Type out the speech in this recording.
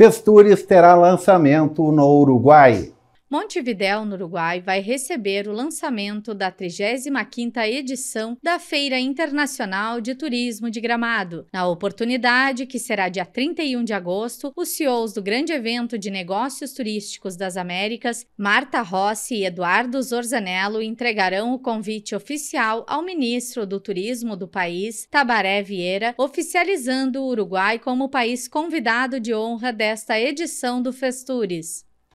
Festures terá lançamento no Uruguai. Montevidéu, no Uruguai, vai receber o lançamento da 35ª edição da Feira Internacional de Turismo de Gramado. Na oportunidade, que será dia 31 de agosto, os CEOs do grande evento de negócios turísticos das Américas, Marta Rossi e Eduardo Zorzanello, entregarão o convite oficial ao ministro do Turismo do país, Tabaré Vieira, oficializando o Uruguai como país convidado de honra desta edição do Festures.